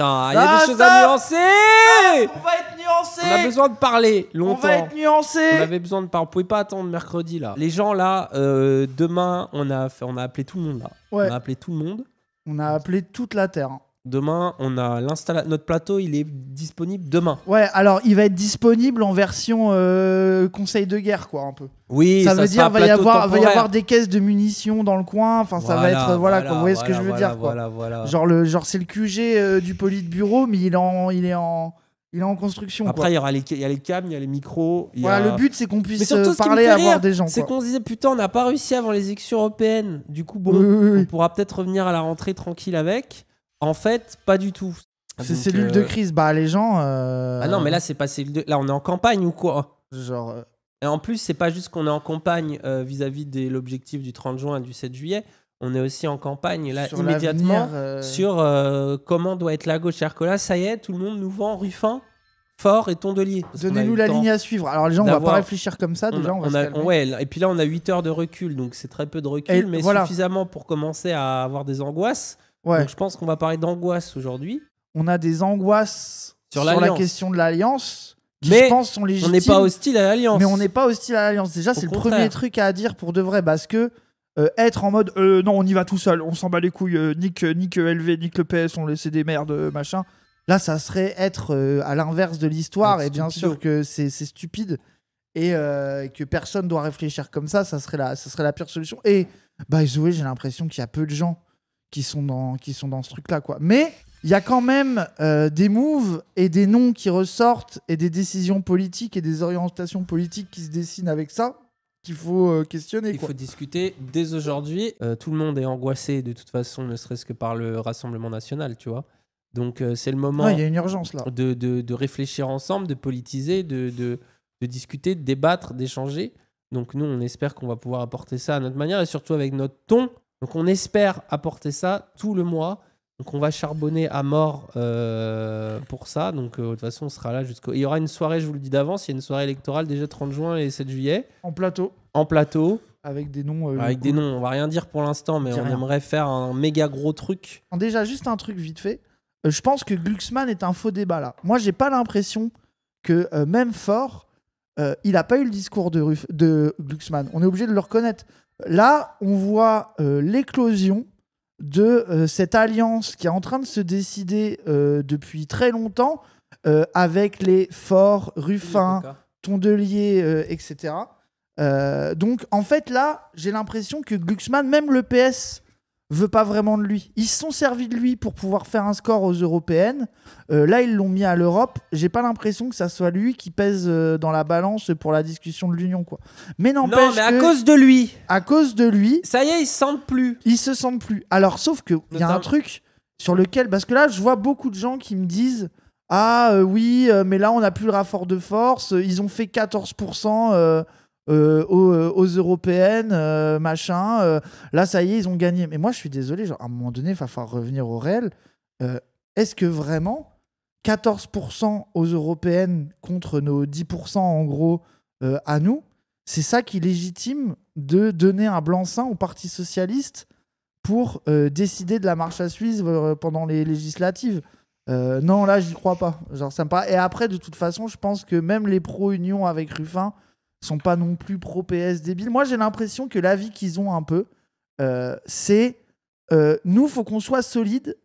il y a des choses à nuancer On va être nuancé On a besoin de parler longtemps. On va être nuancé On avait besoin de parler. On pouvait pas attendre mercredi là. Les gens là, euh, demain, on a, on a appelé tout le monde là. On a appelé tout le monde. On a appelé toute la Terre. Hein. Demain, on a notre plateau, il est disponible demain. Ouais, alors il va être disponible en version euh, conseil de guerre, quoi, un peu. Oui, ça, ça veut dire va va y avoir des caisses de munitions dans le coin. Enfin, ça va être euh, voilà, vous voyez ce que je veux dire, quoi. Genre le, genre c'est le QG euh, du politburo, bureau, mais il est en, il est en, il est en construction. Après, il y aura les, il y a les cams, il y a les micros. le but c'est qu'on puisse parler à voir des gens. C'est qu'on se disait putain, on n'a pas réussi avant les élections européennes. Du coup, bon, on pourra peut-être revenir à la rentrée tranquille avec. En fait, pas du tout. Ah, c'est cellule de euh, crise. Bah, les gens. Euh, ah non, mais là, c'est pas cellule Là, on est en campagne ou quoi Genre. Euh, et en plus, c'est pas juste qu'on est en campagne vis-à-vis de l'objectif du 30 juin et du 7 juillet. On est aussi en campagne, là, immédiatement, sur comment doit être la gauche. ça y est, tout le monde nous vend Ruffin fort et tondelier. Donnez-nous la ligne à suivre. Alors les gens, on va pas réfléchir comme ça. Déjà, on, va a, ouais, et puis là, on a 8 heures de recul, donc c'est très peu de recul, mais suffisamment pour commencer à avoir des angoisses. Donc je pense qu'on va parler d'angoisse aujourd'hui. On a des angoisses sur, la question de l'alliance. mais je pense on n'est pas hostile à l'alliance. Mais on n'est pas hostile à l'alliance. Déjà, c'est le premier truc à dire pour de vrai, parce que euh, être en mode euh, non, on y va tout seul, on s'en bat les couilles, Nick, euh, nique, LV, nique le PS, on laisse des merdes, machin. Là, ça serait être à l'inverse de l'histoire, et bien sûr que c'est stupide et que personne doit réfléchir comme ça. Ça serait la, ça serait la pire solution. Et bah, j'ai l'impression qu'il y a peu de gens qui sont dans, qui sont dans ce truc-là. quoi. Mais il y a quand même euh, des moves et des noms qui ressortent et des décisions politiques et des orientations politiques qui se dessinent avec ça qu'il faut euh, questionner. Il faut discuter dès aujourd'hui. Euh, tout le monde est angoissé de toute façon, ne serait-ce que par le Rassemblement national, tu vois. Donc c'est le moment ouais, y a une urgence, là. De, de, de, réfléchir ensemble, de politiser, de, de, de discuter, de débattre, d'échanger. Donc nous, on espère qu'on va pouvoir apporter ça à notre manière et surtout avec notre ton donc on espère apporter ça tout le mois. Donc on va charbonner à mort euh, pour ça. Donc euh, de toute façon, on sera là jusqu'au. Il y aura une soirée, je vous le dis d'avance, il y a une soirée électorale déjà 30 juin et 7 juillet. En plateau. En plateau. Avec des noms. Euh, Avec des noms. On va rien dire pour l'instant, mais on aimerait faire un méga gros truc. Déjà, juste un truc vite fait. je pense que Glucksmann est un faux débat là. Moi, j'ai pas l'impression que même fort, il a pas eu le discours de, de Glucksmann. On est obligé de le reconnaître. Là, on voit euh, l'éclosion de euh, cette alliance qui est en train de se décider euh, depuis très longtemps avec les forts, Ruffin, Tondelier, etc. donc, en fait, là, j'ai l'impression que Glucksmann, même le PS veut pas vraiment de lui. Ils se sont servis de lui pour pouvoir faire un score aux européennes. Euh, là, ils l'ont mis à l'Europe. J'ai pas l'impression que ça soit lui qui pèse euh, dans la balance pour la discussion de l'Union, quoi. Mais n'empêche. Non, mais à cause de lui. À cause de lui. Ça y est, ils se sentent plus. Ils se sentent plus. Alors, sauf que il y a un truc sur lequel, parce que là, je vois beaucoup de gens qui me disent. Ah euh, oui, mais là on n'a plus le rapport de force, ils ont fait 14% euh, euh, aux, européennes, euh, machin. là, ça y est, ils ont gagné. Mais moi, je suis désolé, genre, à un moment donné, il va falloir revenir au réel. Est-ce que vraiment 14% aux européennes contre nos 10% en gros à nous, c'est ça qui légitime de donner un blanc-seing au Parti socialiste pour décider de la marche à Suisse pendant les législatives Non, là, j'y crois pas. Genre, ça Et après, de toute façon, je pense que même les pro unions avec Ruffin sont pas non plus pro PS débiles. Moi, j'ai l'impression que l'avis qu'ils ont un peu, euh, c'est euh, nous, faut qu'on soit solide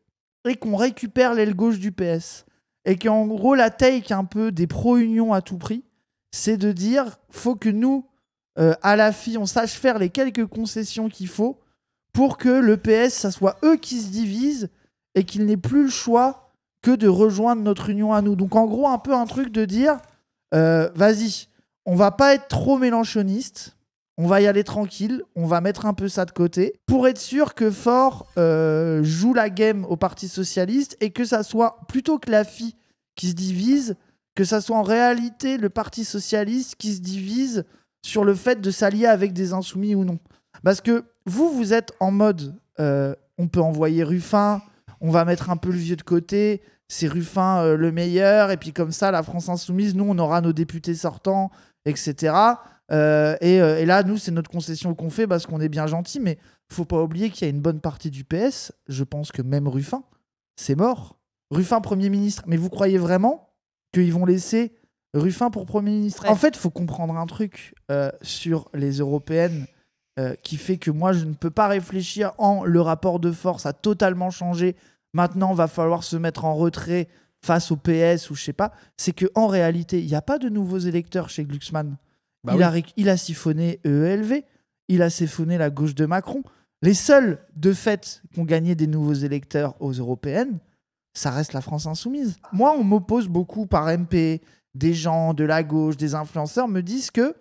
et qu'on récupère l'aile gauche du PS. Et qu'en gros, la take un peu des pro unions à tout prix, c'est de dire faut que nous, euh, à la fille, on sache faire les quelques concessions qu'il faut pour que le PS, ça soit eux qui se divisent et qu'ils n'aient plus le choix que de rejoindre notre union à nous. Donc en gros, un peu un truc de dire vas-y on va pas être trop mélanchoniste. On va y aller tranquille, on va mettre un peu ça de côté pour être sûr que Fort euh, joue la game au Parti socialiste et que ça soit plutôt que la fille qui se divise, que ça soit en réalité le Parti socialiste qui se divise sur le fait de s'allier avec des insoumis ou non. Parce que vous, vous êtes en mode euh, on peut envoyer Ruffin, on va mettre un peu le vieux de côté, c'est Ruffin euh, le meilleur, et puis comme ça, la France insoumise, nous, on aura nos députés sortants, etc. Euh, euh, et, là, nous, c'est notre concession qu'on fait parce qu'on est bien gentil, mais faut pas oublier qu'il y a une bonne partie du PS. Je pense que même Ruffin, c'est mort. Ruffin, Premier ministre. Mais vous croyez vraiment qu'ils vont laisser Ruffin pour Premier ministre En fait, faut comprendre un truc euh, sur les européennes qui fait que moi, je ne peux pas réfléchir en le rapport de force a totalement changé. Maintenant, va falloir se mettre en retrait face au PS ou je sais pas, c'est que en réalité, il n'y a pas de nouveaux électeurs chez Glucksmann. Bah il, a, il a siphonné EELV, il a siphonné la gauche de Macron. Les seuls, de fait, qui ont gagné des nouveaux électeurs aux européennes, ça reste la France insoumise. Moi, on m'oppose beaucoup par MP, des gens de la gauche, des influenceurs me disent que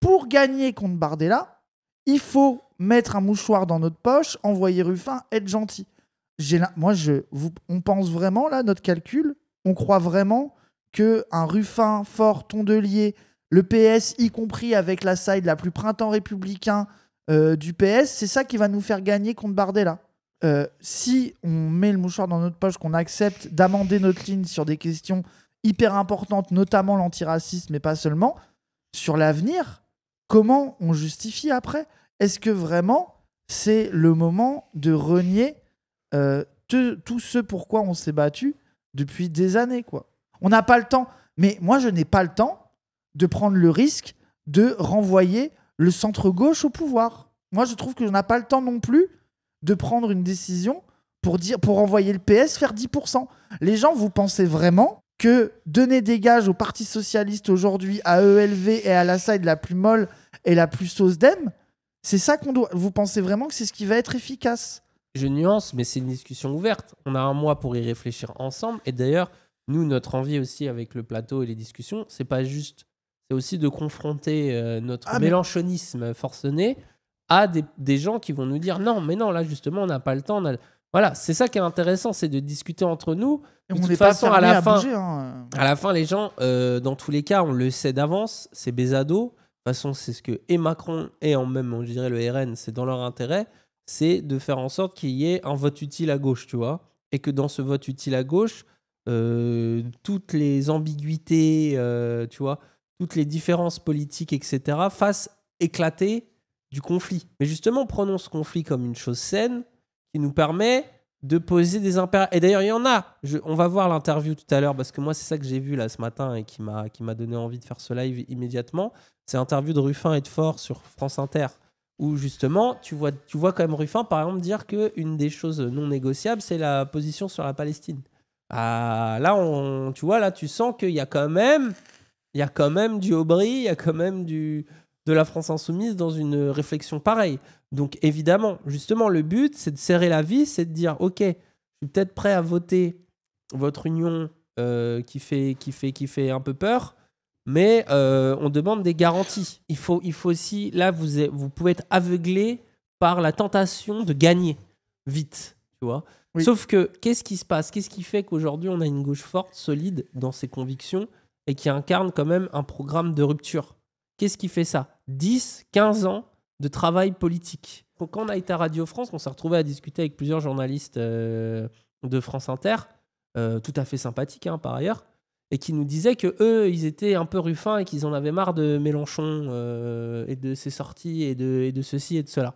pour gagner contre Bardella, il faut mettre un mouchoir dans notre poche, envoyer Ruffin, être gentil. Moi, je, vous, on pense vraiment, là, notre calcul, on croit vraiment que un Ruffin, Fort, Tondelier, le PS, y compris avec la side la plus printemps républicain euh, du PS, c'est ça qui va nous faire gagner contre Bardella. Euh, si on met le mouchoir dans notre poche, qu'on accepte d'amender notre ligne sur des questions hyper importantes, notamment l'antiracisme, mais pas seulement, sur l'avenir, comment on justifie après Est-ce que vraiment c'est le moment de renier euh, tout ce pour quoi on s'est battu depuis des années, quoi. On n'a pas le temps. Mais moi, je n'ai pas le temps de prendre le risque de renvoyer le centre-gauche au pouvoir. Moi, je trouve que je n'ai pas le temps non plus de prendre une décision pour, dire, pour envoyer le PS faire 10%. Les gens, vous pensez vraiment que donner des gages au Parti Socialiste aujourd'hui, à ELV et à la side la plus molle et la plus sauce d'Aime, c'est ça qu'on doit. Vous pensez vraiment que c'est ce qui va être efficace je nuance, mais c'est une discussion ouverte. On a un mois pour y réfléchir ensemble. Et d'ailleurs, nous, notre envie aussi avec le plateau et les discussions, c'est pas juste, c'est aussi de confronter euh, notre ah, mélanchonisme forcené à des, gens qui vont nous dire non, mais non, là justement, on n'a pas le temps. Voilà, c'est ça qui est intéressant, c'est de discuter entre nous. de façon, à la à fin, hein. la fin, les gens, euh, dans tous les cas, on le sait d'avance, c'est Bézado. De toute façon, c'est ce que et Macron et en même, on dirait le RN, c'est dans leur intérêt c'est de faire en sorte qu'il y ait un vote utile à gauche, tu vois, et que dans ce vote utile à gauche, euh, toutes les ambiguïtés, euh, tu vois, toutes les différences politiques, etc., fassent éclater du conflit. Mais justement, prenons ce conflit comme une chose saine qui nous permet de poser des impératifs. Et d'ailleurs, il y en a. on va voir l'interview tout à l'heure parce que moi, c'est ça que j'ai vu là ce matin et qui m'a, qui m'a donné envie de faire ce live immédiatement. C'est l'interview de Ruffin et de Fort sur France Inter où justement, tu vois, tu vois quand même Ruffin, par exemple, dire qu'une des choses non négociables, c'est la position sur la Palestine. Ah, là, on, tu vois, là, tu sens qu'il y a quand même, il y a quand même du Aubry, il y a quand même du, de la France insoumise dans une réflexion pareille. Donc, évidemment, justement, le but, c'est de serrer la vis, c'est de dire, ok, je suis peut-être prêt à voter votre union euh, qui fait, qui fait, qui fait un peu peur, mais euh, on demande des garanties. Il faut, il faut aussi, là, vous, vous pouvez être aveuglé par la tentation de gagner vite, tu vois. Sauf que, qu'est-ce qui se passe Qu'est-ce qui fait qu'aujourd'hui, on a une gauche forte, solide dans ses convictions et qui incarne quand même un programme de rupture Qu'est-ce qui fait ça 10, 15 ans de travail politique. Quand on a été à Radio France, on s'est retrouvé à discuter avec plusieurs journalistes euh, de France Inter, euh, tout à fait sympathiques hein, par ailleurs, et qui nous disaient que eux, ils étaient un peu ruffins et qu'ils en avaient marre de Mélenchon euh, et de ses sorties et de, et de ceci et de cela.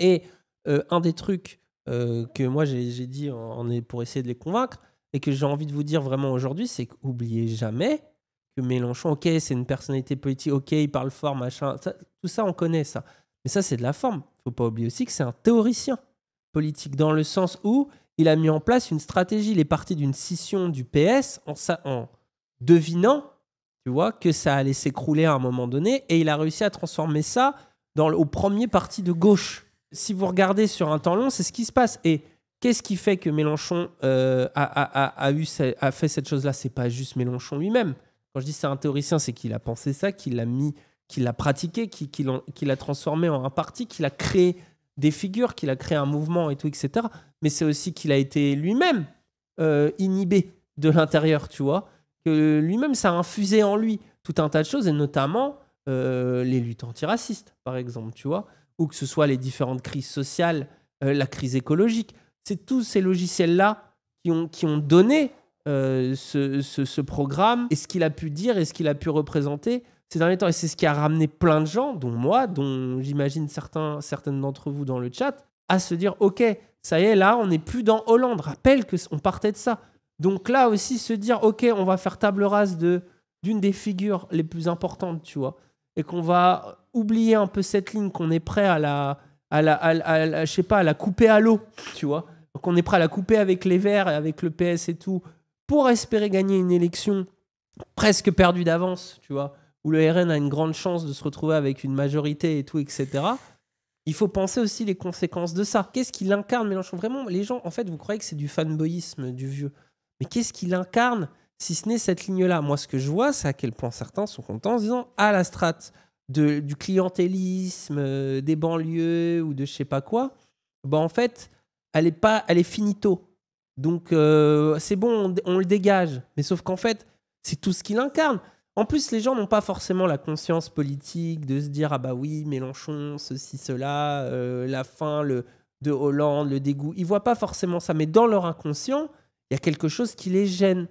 Et euh, un des trucs euh, que moi j'ai dit on est pour essayer de les convaincre et que j'ai envie de vous dire vraiment aujourd'hui, c'est qu'oubliez jamais que Mélenchon, ok, c'est une personnalité politique, ok, il parle fort, machin, tout ça on connaît ça. Mais ça c'est de la forme. Faut pas oublier aussi que c'est un théoricien politique dans le sens où il a mis en place une stratégie. Il est parti d'une scission du PS en, en devinant, tu vois, que ça allait s'écrouler à un moment donné, et il a réussi à transformer ça dans, au premier parti de gauche. Si vous regardez sur un temps long, c'est ce qui se passe. Et qu'est-ce qui fait que Mélenchon euh, a, a, a, eu, a fait cette chose-là C'est pas juste Mélenchon lui-même. Quand je dis c'est un théoricien, c'est qu'il a pensé ça, qu'il l'a mis, qu'il l'a pratiqué, qu'il l'a transformé en un parti, qu'il a créé des figures, qu'il a créé un mouvement et tout, etc. Mais c'est aussi qu'il a été lui-même euh, inhibé de l'intérieur, tu vois lui-même, ça a infusé en lui tout un tas de choses, et notamment euh, les luttes antiracistes, par exemple, tu vois, ou que ce soit les différentes crises sociales, euh, la crise écologique. C'est tous ces logiciels-là qui ont, donné euh, ce, programme et ce qu'il a pu dire et ce qu'il a pu représenter ces derniers temps. Et c'est ce qui a ramené plein de gens, dont moi, dont j'imagine certains, certaines d'entre vous dans le chat, à se dire, OK, ça y est, là, on n'est plus dans Hollande. Rappelle on partait de ça. Donc là aussi, se dire, ok, on va faire table rase de d'une des figures les plus importantes, tu vois, et qu'on va oublier un peu cette ligne, qu'on est prêt à la, à la, je sais pas, à la couper à l'eau, tu vois, qu'on est prêt à la couper avec les Verts et avec le PS et tout, pour espérer gagner une élection presque perdue d'avance, tu vois, où le RN a une grande chance de se retrouver avec une majorité et tout, etc. Il faut penser aussi les conséquences de ça. Qu'est-ce qu'il incarne Mélenchon Vraiment, les gens, en fait, vous croyez que c'est du fanboyisme du vieux. Mais qu'est-ce qu'il incarne si ce n'est cette ligne-là Moi, ce que je vois, c'est à quel point certains sont contents en se disant Ah, la strate du clientélisme, euh, des banlieues ou de je sais pas quoi, bah en fait, elle est, pas, elle est finito. Donc, euh, c'est bon, on, le dégage. Mais sauf qu'en fait, c'est tout ce qu'il incarne. En plus, les gens n'ont pas forcément la conscience politique de se dire ah bah oui, Mélenchon, ceci, cela, euh, la fin le, de Hollande, le dégoût. Ils voient pas forcément ça, mais dans leur inconscient, il y a quelque chose qui les gêne.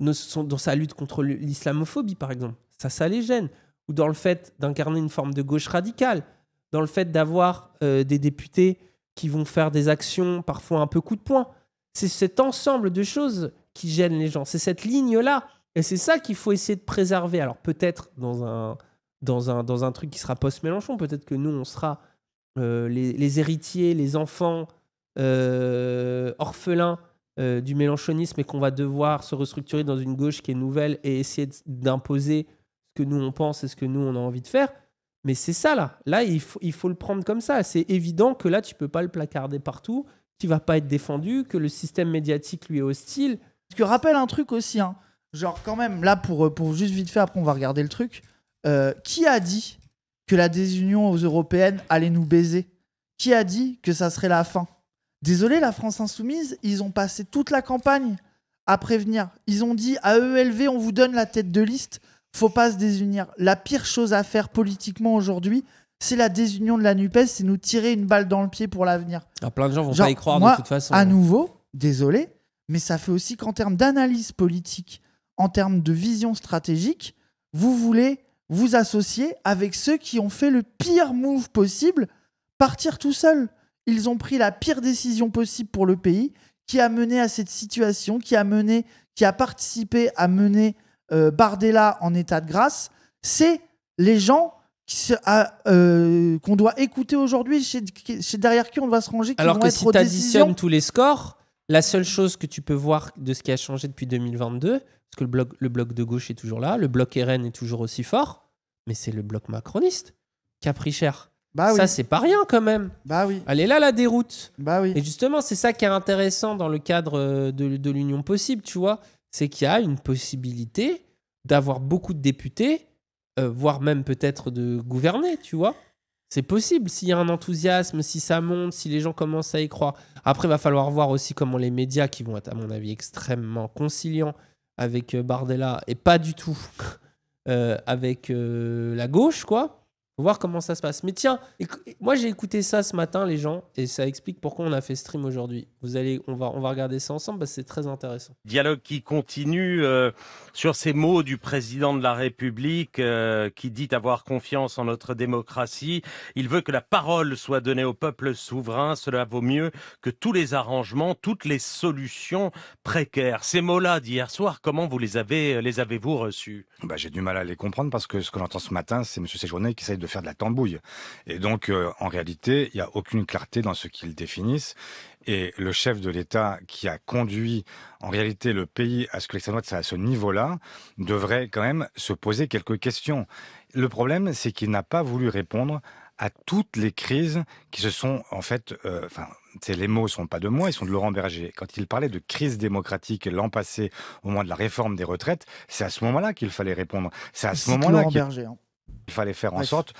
Dans sa lutte contre l'islamophobie, par exemple, ça, ça les gêne. Ou dans le fait d'incarner une forme de gauche radicale, dans le fait d'avoir euh, des députés qui vont faire des actions parfois un peu coup de poing. C'est cet ensemble de choses qui gêne les gens. C'est cette ligne-là. Et c'est ça qu'il faut essayer de préserver. Alors peut-être dans un, dans, un, dans un truc qui sera post-Mélenchon, peut-être que nous, on sera euh, les, héritiers, les enfants euh, orphelins euh, du mélanchonisme et qu'on va devoir se restructurer dans une gauche qui est nouvelle et essayer d'imposer ce que nous on pense et ce que nous on a envie de faire. Mais c'est ça là. Là, il faut, il faut le prendre comme ça. C'est évident que là, tu peux pas le placarder partout, tu vas pas être défendu, que le système médiatique lui est hostile. Ce que rappelle un truc aussi, hein. genre quand même, là pour, euh, pour juste vite fait, après on va regarder le truc. Euh, qui a dit que la désunion aux européennes allait nous baiser Qui a dit que ça serait la fin Désolé, la France Insoumise, ils ont passé toute la campagne à prévenir. Ils ont dit à ELV, on vous donne la tête de liste, faut pas se désunir. La pire chose à faire politiquement aujourd'hui, c'est la désunion de la NUPES, c'est nous tirer une balle dans le pied pour l'avenir. Ah, plein de gens vont pas y croire de toute façon. À nouveau, désolé, mais ça fait aussi qu'en termes d'analyse politique, en termes de vision stratégique, vous voulez vous associer avec ceux qui ont fait le pire move possible, partir tout seul ils ont pris la pire décision possible pour le pays, qui a mené à cette situation, qui a mené, qui a participé à mener euh, Bardella en état de grâce. C'est les gens ah, euh, qu'on doit écouter aujourd'hui, chez, derrière qui on doit se ranger. Qui Alors que si tu additionnes tous les scores, la seule chose que tu peux voir de ce qui a changé depuis 2022, parce que le bloc, le bloc de gauche est toujours là, le bloc RN est toujours aussi fort, mais c'est le bloc macroniste qui a pris cher. Bah ça, c'est pas rien quand même. Bah oui. Elle est là, la déroute. Bah oui. Et justement, c'est ça qui est intéressant dans le cadre euh, de, l'union possible, tu vois. C'est qu'il y a une possibilité d'avoir beaucoup de députés, euh, voire même peut-être de gouverner, tu vois. C'est possible s'il y a un enthousiasme, si ça monte, si les gens commencent à y croire. Après, il va falloir voir aussi comment les médias, qui vont être, à mon avis, extrêmement conciliants avec euh, Bardella et pas du tout avec la gauche, quoi voir comment ça se passe. Mais tiens, moi j'ai écouté ça ce matin, les gens, et ça explique pourquoi on a fait stream aujourd'hui. Vous allez, on va, on va regarder ça ensemble c'est très intéressant. Dialogue qui continue euh, sur ces mots du président de la République euh, qui dit avoir confiance en notre démocratie. Il veut que la parole soit donnée au peuple souverain. Cela vaut mieux que tous les arrangements, toutes les solutions précaires. Ces mots-là d'hier soir, comment vous les avez, les avez-vous reçus bah, j'ai du mal à les comprendre parce que ce que j'entends ce matin, c'est M. Séjourné qui dit de faire de la tambouille. Et donc, euh, en réalité, il n'y a aucune clarté dans ce qu'ils définissent. Et le chef de l'État qui a conduit en réalité le pays à ce que l'extrême droite soit à ce niveau-là devrait quand même se poser quelques questions. Le problème, c'est qu'il n'a pas voulu répondre à toutes les crises qui se sont en fait, euh, les mots ne sont pas de moi, ils sont de Laurent Berger. Quand il parlait de crise démocratique l'an passé, au moment de la réforme des retraites, c'est à ce moment-là qu'il fallait répondre. C'est à ce moment-là. Laurent Berger. Hein. Il fallait faire en sorte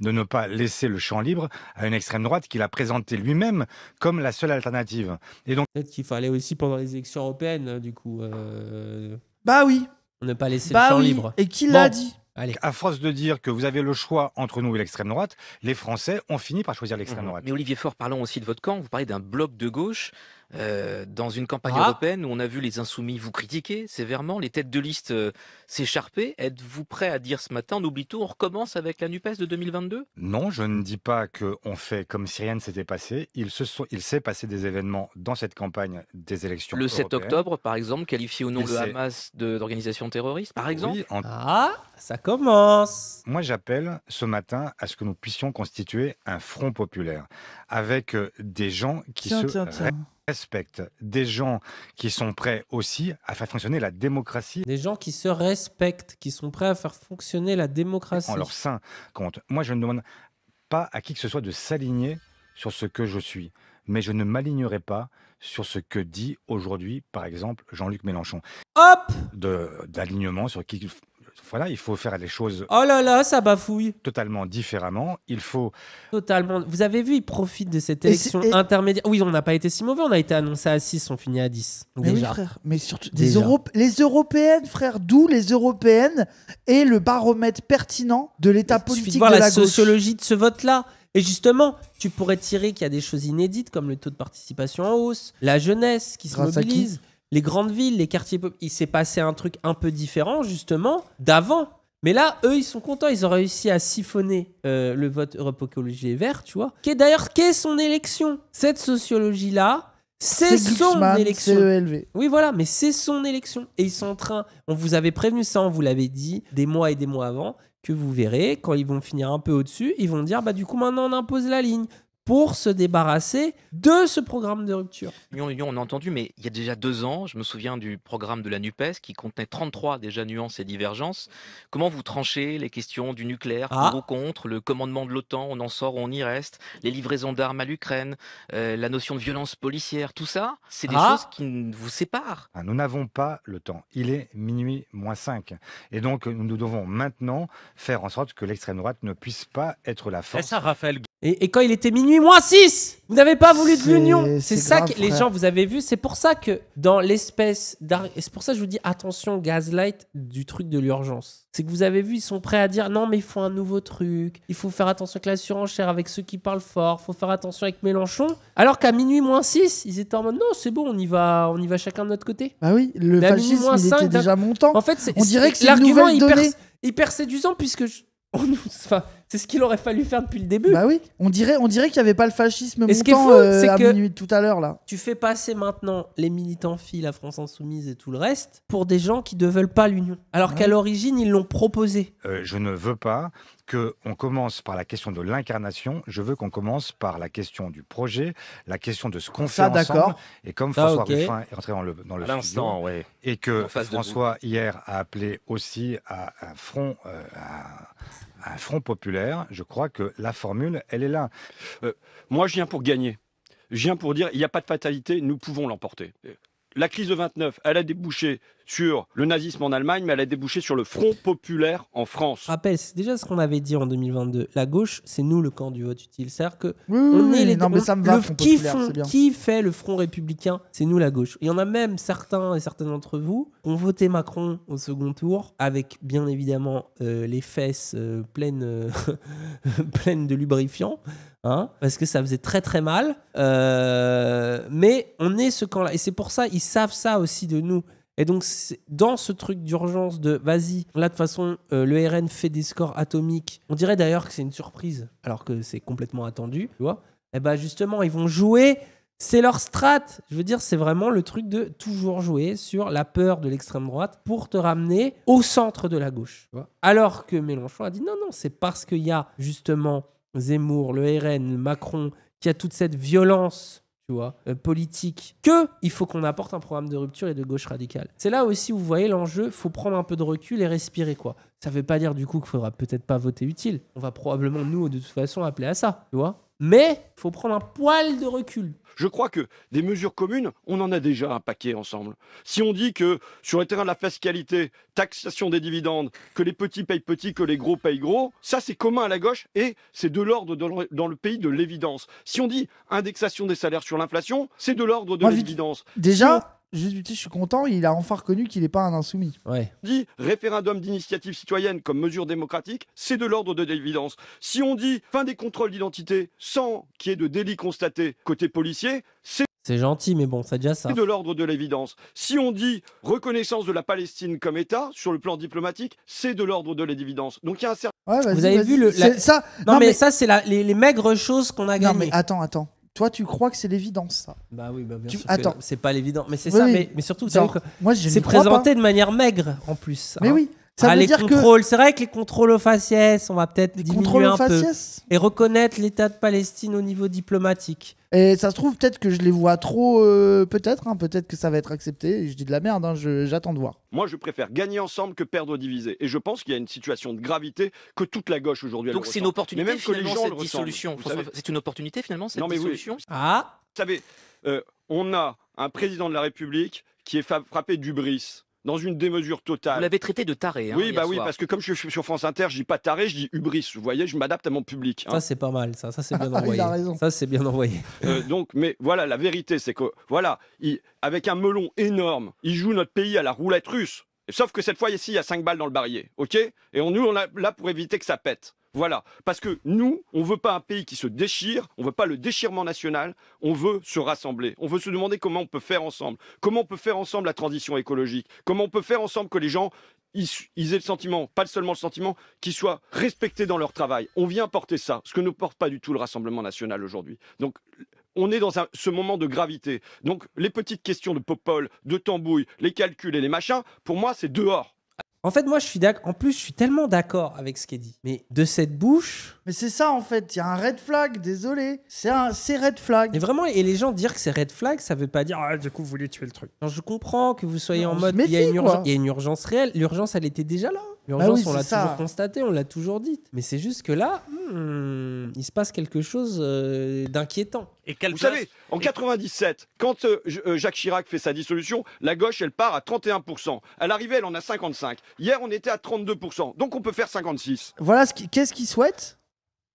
de ne pas laisser le champ libre à une extrême droite qu'il a présentée lui-même comme la seule alternative. Et donc peut-être qu'il fallait aussi pendant les élections européennes, euh, du coup. Euh, bah oui. Ne pas laisser bah le champ libre. Et qui l'a dit À force de dire que vous avez le choix entre nous et l'extrême droite, les Français ont fini par choisir l'extrême mhm. droite. Mais Olivier Faure, parlons aussi de votre camp. Vous parlez d'un bloc de gauche. Euh, dans une campagne ah. européenne où on a vu les insoumis vous critiquer sévèrement, les têtes de liste euh, s'écharper. Êtes-vous prêt à dire ce matin, on oublie tout, on recommence avec la NUPES de 2022 Non, je ne dis pas qu'on fait comme si rien ne s'était passé. Il s'est passé des événements dans cette campagne des élections. Le 7 octobre, par exemple, qualifié au nom de Hamas d'organisation terroriste, par exemple Ah, ça commence Moi, j'appelle ce matin à ce que nous puissions constituer un front populaire avec euh, des gens qui se respecte des gens qui sont prêts aussi à faire fonctionner la démocratie. Des gens qui se respectent, qui sont prêts à faire fonctionner la démocratie. En leur sein compte. Moi, je ne demande pas à qui que ce soit de s'aligner sur ce que je suis, mais je ne m'alignerai pas sur ce que dit aujourd'hui, par exemple, Jean-Luc Mélenchon. Hop D'alignement sur qui voilà, il faut faire les choses. Oh là là, ça bafouille. Totalement différemment. Il faut. Totalement. Vous avez vu, ils profitent de cette élection intermédiaire. Oui, on n'a pas été si mauvais. On a été annoncé à 6, on finit à 10. Mais Mais surtout, des les européennes, frère, d'où les européennes et le baromètre pertinent de l'état politique de, de la, la sociologie de ce vote-là. Et justement, tu pourrais tirer qu'il y a des choses inédites comme le taux de participation en hausse, la jeunesse qui se mobilise les grandes villes, les quartiers, il s'est passé un truc un peu différent justement d'avant. Mais là, eux, ils sont contents. Ils ont réussi à siphonner euh, le vote Europe Écologie et Vert, tu vois. d'ailleurs, qu'est son élection Cette sociologie-là, c'est son élection. E oui, voilà, mais c'est son élection. Et ils sont en train. On vous avait prévenu ça, on vous l'avait dit des mois et des mois avant, que vous verrez, quand ils vont finir un peu au-dessus, ils vont dire bah, du coup, maintenant, on impose la ligne pour se débarrasser de ce programme de rupture. Lyon, Lyon, on a entendu, mais il y a déjà deux ans, je me souviens du programme de la NUPES qui contenait 33 déjà nuances et divergences. Comment vous tranchez les questions du nucléaire, ah. pour ou contre, le commandement de l'OTAN, on en sort, on y reste, les livraisons d'armes à l'Ukraine, euh, la notion de violence policière, tout ça, c'est des ah. choses qui vous séparent. Ah, nous n'avons pas le temps. Il est minuit moins 5. Et donc, nous devons maintenant faire en sorte que l'extrême droite ne puisse pas être la force. Raphaël et, quand il était minuit moins 6, vous n'avez pas voulu de l'union. C'est ça que les gens, vous avez vu, c'est pour ça que dans l'espèce d'art. C'est pour ça que je vous dis attention, gaslight du truc de l'urgence. C'est que vous avez vu, ils sont prêts à dire non, mais il faut un nouveau truc. Il faut faire attention avec la surenchère, avec ceux qui parlent fort. Il faut faire attention avec Mélenchon. Alors qu'à minuit moins 6, ils étaient en mode non, c'est bon, on y, va, on y va chacun de notre côté. Bah oui, le mais fascisme, il 5, était déjà montant. En fait, on dirait que l'argument hyper, hyper séduisant puisque. On nous... C'est ce qu'il aurait fallu faire depuis le début. Bah oui, on dirait, on dirait qu'il n'y avait pas le fascisme montant ce euh, c'est que tout à l'heure là. Tu fais passer maintenant les militants filles, la France insoumise et tout le reste pour des gens qui ne veulent pas l'union, alors qu'à l'origine ils l'ont proposé. Euh, je ne veux pas qu'on commence par la question de l'incarnation, je veux qu'on commence par la question du projet, la question de ce qu'on fait ensemble. Et comme François Ruffin est entré dans le, dans le studio, et que François hier a appelé aussi à un front, euh, à un front populaire, je crois que la formule, elle est là. Euh, moi, je viens pour gagner. Je viens pour dire, il n'y a pas de fatalité, nous pouvons l'emporter. La crise de 29, elle a débouché sur le nazisme en Allemagne, mais elle a débouché sur le Front populaire en France. Rappel, c'est déjà ce qu'on avait dit en 2022. La gauche, c'est nous le camp du vote utile. C'est-à-dire que on est les mais ça me va, le, qui, font, bien. qui fait le Front républicain C'est nous la gauche. Il y en a même certains et certaines d'entre vous qui ont voté Macron au second tour avec bien évidemment euh, les fesses euh, pleines, euh, pleines de lubrifiant. Hein, parce que ça faisait très très mal. mais on est ce camp-là. Et c'est pour ça, ils savent ça aussi de nous. Et donc, dans ce truc d'urgence de vas-y, là, de toute façon, euh, le RN fait des scores atomiques. On dirait d'ailleurs que c'est une surprise, alors que c'est complètement attendu, tu vois. Et eh bah, ben, justement, ils vont jouer. C'est leur strat. Je veux dire, c'est vraiment le truc de toujours jouer sur la peur de l'extrême droite pour te ramener au centre de la gauche. Alors que Mélenchon a dit non, non, c'est parce qu'il y a justement Zemmour, le RN, Macron, qui a toute cette violence tu vois, euh, politique, que il faut qu'on apporte un programme de rupture et de gauche radicale. C'est là aussi où vous voyez l'enjeu, faut prendre un peu de recul et respirer quoi. Ça veut pas dire du coup qu'il faudra peut-être pas voter utile. On va probablement nous de toute façon appeler à ça, tu vois mais il faut prendre un poil de recul. Je crois que des mesures communes, on en a déjà un paquet ensemble. Si on dit que sur le terrain de la fiscalité, taxation des dividendes, que les petits payent petits, que les gros payent gros, ça c'est commun à la gauche et c'est de l'ordre dans le pays de l'évidence. Si on dit indexation des salaires sur l'inflation, c'est de l'ordre de l'évidence. Déjà, je suis content, il a enfin reconnu qu'il n'est pas un insoumis. Ouais. Dit référendum d'initiative citoyenne comme mesure démocratique, c'est de l'ordre de l'évidence. Si on dit fin des contrôles d'identité sans qu'il y ait de délit constaté côté policier, c'est c'est gentil, mais bon, c'est déjà ça. C'est de l'ordre de l'évidence. Si on dit reconnaissance de la Palestine comme État sur le plan diplomatique, c'est de l'ordre de l'évidence. Donc il y a un certain. Vous avez vu le ça Non, mais... ça c'est les, maigres choses qu'on a gardées. attends, attends. Toi, tu crois que c'est l'évidence, ça Bah oui, bah bien Attends. C'est pas l'évidence. Mais c'est ça, Mais, surtout, moi, c'est présenté de manière maigre en plus. Mais hein. oui, ah, c'est vrai que les contrôles aux faciès, on va peut-être diminuer un peu et reconnaître l'État de Palestine au niveau diplomatique. Et ça se trouve peut-être que je les vois trop, euh, peut-être, hein, peut-être que ça va être accepté. Je dis de la merde, hein, j'attends de voir. Moi, je préfère gagner ensemble que perdre divisé. Et je pense qu'il y a une situation de gravité que toute la gauche aujourd'hui. Donc c'est une opportunité finalement que les C'est une opportunité finalement cette non, mais dissolution. Ah, vous savez, euh, on a un président de la République qui est frappé du bris dans une démesure totale. Vous l'avez traité de taré. Hein, oui, bah oui, parce que comme je suis sur France Inter, je dis pas taré, je dis hubris. Vous voyez, je m'adapte à mon public. Hein. Ça c'est pas mal, ça, ça c'est bien envoyé. ça c'est bien envoyé. Euh, donc, mais voilà, la vérité, c'est que voilà, avec un melon énorme, il joue notre pays à la roulette russe. Sauf que cette fois ici, il y a 5 balles dans le barillet, ok Et on, nous, on est là pour éviter que ça pète. Voilà. Parce que nous, on ne veut pas un pays qui se déchire, on ne veut pas le déchirement national, on veut se rassembler. On veut se demander comment on peut faire ensemble, comment on peut faire ensemble la transition écologique, comment on peut faire ensemble que les gens ils, aient le sentiment, pas seulement le sentiment, qu'ils soient respectés dans leur travail. On vient porter ça, ce que ne porte pas du tout le Rassemblement national aujourd'hui. Donc on est dans ce moment de gravité. Donc les petites questions de popole, de Tambouille, les calculs et les machins, pour moi, c'est dehors. En fait, moi, je suis d'accord. En plus, je suis tellement d'accord avec ce qui dit. Mais de cette bouche. Mais c'est ça, en fait. Il y a un red flag, désolé. C'est un c'est red flag. Et vraiment, et les gens dire que c'est red flag, ça veut pas dire, ah, du coup, vous voulez tuer le truc. Non, je comprends que vous soyez en mode, il il y a une urgence réelle. L'urgence, elle était déjà là. Bah on l'a toujours constaté, on l'a toujours dit. Mais c'est juste que là, hmm, il se passe quelque chose euh, d'inquiétant. Vous savez, en 97, quand euh, euh, Jacques Chirac fait sa dissolution, la gauche, elle part à 31%. À l'arrivée, elle en a 55. Hier, on était à 32%. Donc, on peut faire 56. Voilà, qu'est-ce qu'il souhaite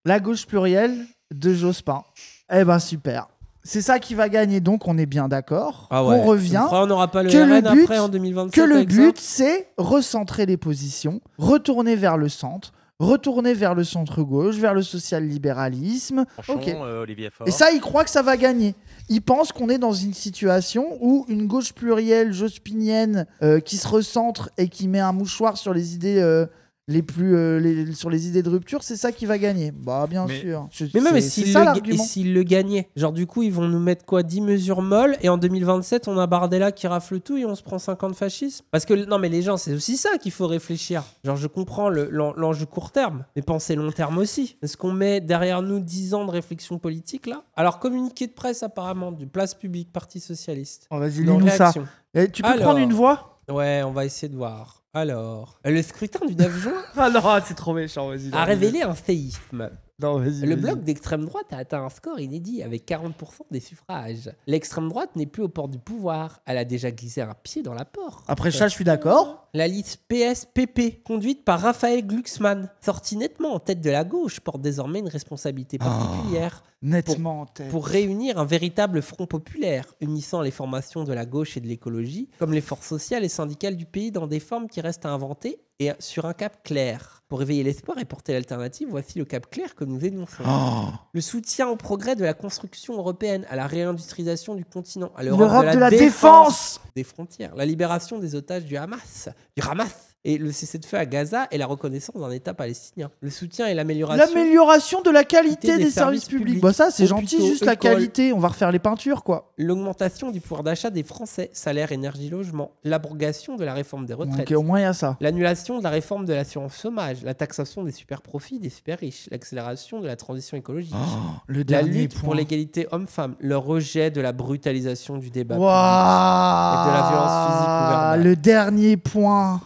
La gauche plurielle de Jospin. Eh ben, super c'est ça qui va gagner, donc on est bien d'accord. Ah on revient. On n'aura pas le que le but, en Que le but, c'est recentrer les positions, retourner vers le centre, retourner vers le centre-gauche, vers le social-libéralisme. Euh, et ça, il croit que ça va gagner. Il pense qu'on est dans une situation où une gauche plurielle, jospinienne, euh, qui se recentre et qui met un mouchoir sur les idées euh, les plus euh, sur les idées de rupture, c'est ça qui va gagner. Bah bien sûr. mais même s'ils le, le gagnaient, genre du coup ils vont nous mettre quoi 10 mesures molles et en 2027 on a Bardella qui rafle tout et on se prend 50 fascistes. Parce que non mais les gens c'est aussi ça qu'il faut réfléchir. Genre je comprends l'enjeu court terme, mais pensez long terme aussi. Est-ce qu'on met derrière nous 10 ans de réflexion politique là Alors communiqué de presse apparemment du place publique Parti socialiste. On oh, vas-y nous ça. Et eh, tu peux prendre une voix Ouais on va essayer de voir. Alors, euh, le scrutin du 9 juin ah non, ah, c'est trop méchant, vas-y. a révélé un séisme le bloc d'extrême droite a atteint un score inédit avec 40% des suffrages. L'extrême droite n'est plus au port du pouvoir. Elle a déjà glissé un pied dans la porte. Après ça, je suis d'accord. La liste PSPP, conduite par Raphaël Glucksmann, sortie nettement en tête de la gauche, porte désormais une responsabilité ah, particulière. nettement Pour réunir un véritable front populaire, unissant les formations de la gauche et de l'écologie, comme les forces sociales et syndicales du pays dans des formes qui restent à inventer et sur un cap clair. Pour réveiller l'espoir et porter l'alternative, voici le cap clair que nous énonçons. Oh. Le soutien au progrès de la construction européenne, à la réindustrialisation du continent, à l'Europe de la, défense, défense des frontières, la libération des otages du Hamas, du Hamas et le cessez-le-feu à Gaza et la reconnaissance d'un État palestinien. Le soutien et l'amélioration. L'amélioration de la qualité des, services, publics. Bah ça, c'est gentil, juste la qualité. On va refaire les peintures, quoi. L'augmentation du pouvoir d'achat des Français, salaire, énergie, logement. L'abrogation de la réforme des retraites. Ok, au moins, il y a ça. L'annulation de la réforme de l'assurance chômage. La taxation des super profits des super riches. L'accélération de la transition écologique. Oh, le la lutte pour l'égalité homme-femme. Le rejet de la brutalisation du débat. Et de la violence physique. Le dernier point.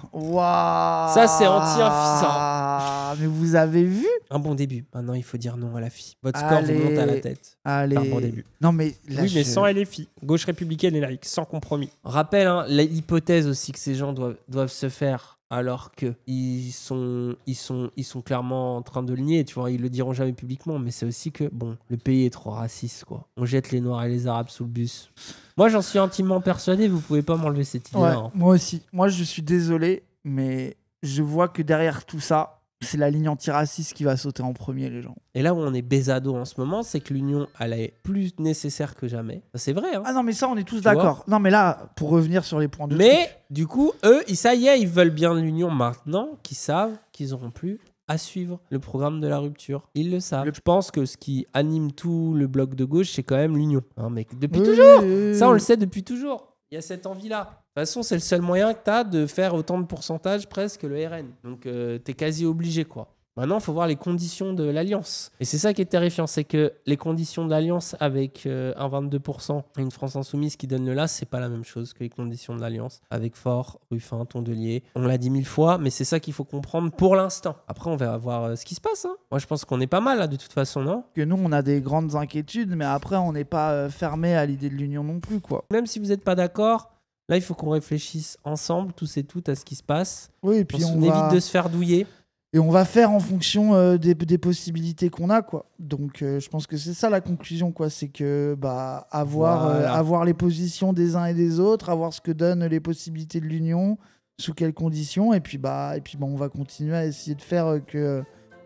Ça, c'est anti-infissant. Mais vous avez vu Un bon début. Maintenant, il faut dire non à la fille. Votre score vous monte à la tête. Allez. Un bon début. Non, mais oui, mais sans LFI. Gauche républicaine et laïque sans compromis. Rappelle, hein, l'hypothèse aussi que ces gens doivent, se faire alors que ils sont, ils sont, ils sont clairement en train de le nier, tu vois, ils le diront jamais publiquement, mais c'est aussi que bon, le pays est trop raciste, quoi. On jette les Noirs et les Arabes sous le bus. Moi, j'en suis intimement persuadé. Vous pouvez pas m'enlever cette idée. Hein. moi aussi. Moi, je suis désolé mais je vois que derrière tout ça, c'est la ligne antiraciste qui va sauter en premier, les gens. Et là où on est baisado en ce moment, c'est que l'union, elle est plus nécessaire que jamais. C'est vrai. Hein. ah non, mais ça, on est tous d'accord. Non, mais là, pour revenir sur les points de. Mais du coup, eux, ça y est, ils veulent bien l'union maintenant, qu'ils savent qu'ils n'auront plus à suivre le programme de la rupture. Ils le savent. Je pense que ce qui anime tout le bloc de gauche, c'est quand même l'union. Hein, depuis toujours. ça, on le sait depuis toujours. Il y a cette envie-là. De toute façon, c'est le seul moyen que tu as de faire autant de pourcentage presque le RN. Donc, euh, tu es quasi obligé, quoi. Maintenant, il faut voir les conditions de l'alliance. Et c'est ça qui est terrifiant, c'est que les conditions de l'alliance avec euh, un 22% et une France insoumise qui donne le là, c'est pas la même chose que les conditions de l'alliance avec Fort, Ruffin, Tondelier. On l'a dit mille fois, mais c'est ça qu'il faut comprendre pour l'instant. Après, on va voir euh, ce qui se passe. Hein. Moi, je pense qu'on est pas mal là, de toute façon, non Que nous, on a des grandes inquiétudes, mais après, on n'est pas fermé à l'idée de l'union non plus, quoi. Même si vous n'êtes pas d'accord, Là, il faut qu'on réfléchisse ensemble, tous et toutes, à ce qui se passe. Oui, et puis on, évite de se faire douiller. Et on va faire en fonction euh, des, possibilités qu'on a, quoi. Donc, euh, je pense que c'est ça la conclusion, quoi. C'est que, bah, avoir, euh, avoir les positions des uns et des autres, avoir ce que donnent les possibilités de l'union, sous quelles conditions, et puis, bah, et puis, bah, on va continuer à essayer de faire que,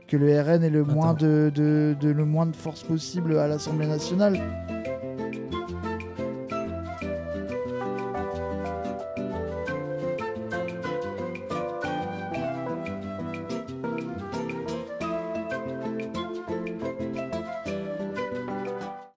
que le RN ait le moins de, de, le moins de force possible à l'Assemblée nationale.